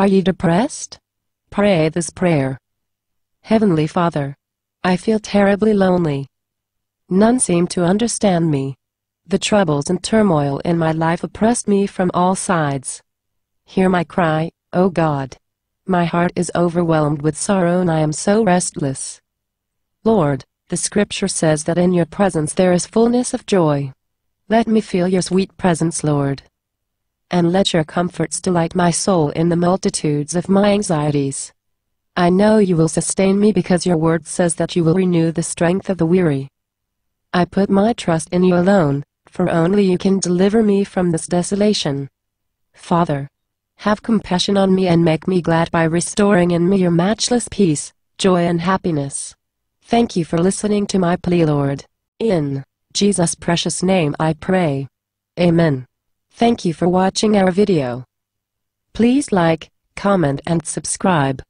Are ye depressed? Pray this prayer. Heavenly Father, I feel terribly lonely. None seem to understand me. The troubles and turmoil in my life oppressed me from all sides. Hear my cry, O God. My heart is overwhelmed with sorrow and I am so restless. Lord, the scripture says that in your presence there is fullness of joy. Let me feel your sweet presence, Lord and let your comforts delight my soul in the multitudes of my anxieties. I know you will sustain me because your word says that you will renew the strength of the weary. I put my trust in you alone, for only you can deliver me from this desolation. Father, have compassion on me and make me glad by restoring in me your matchless peace, joy and happiness. Thank you for listening to my plea Lord. In Jesus' precious name I pray. Amen. Thank you for watching our video. Please like, comment and subscribe.